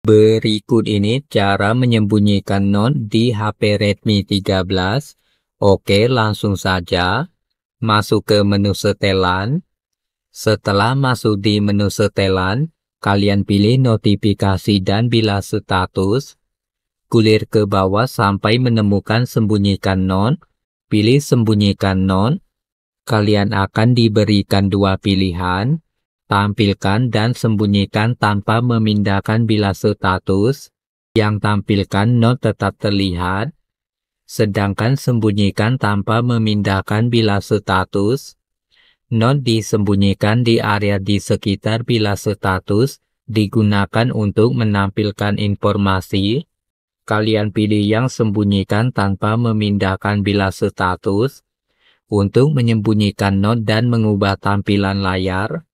Berikut ini cara menyembunyikan non di HP Redmi 13. Oke, langsung saja. Masuk ke menu setelan. Setelah masuk di menu setelan, kalian pilih notifikasi dan bila status. Gulir ke bawah sampai menemukan sembunyikan non. Pilih sembunyikan non. Kalian akan diberikan dua pilihan, tampilkan dan sembunyikan tanpa memindahkan bila status, yang tampilkan not tetap terlihat, sedangkan sembunyikan tanpa memindahkan bila status, not disembunyikan di area di sekitar bila status digunakan untuk menampilkan informasi, kalian pilih yang sembunyikan tanpa memindahkan bila status, untuk menyembunyikan not dan mengubah tampilan layar,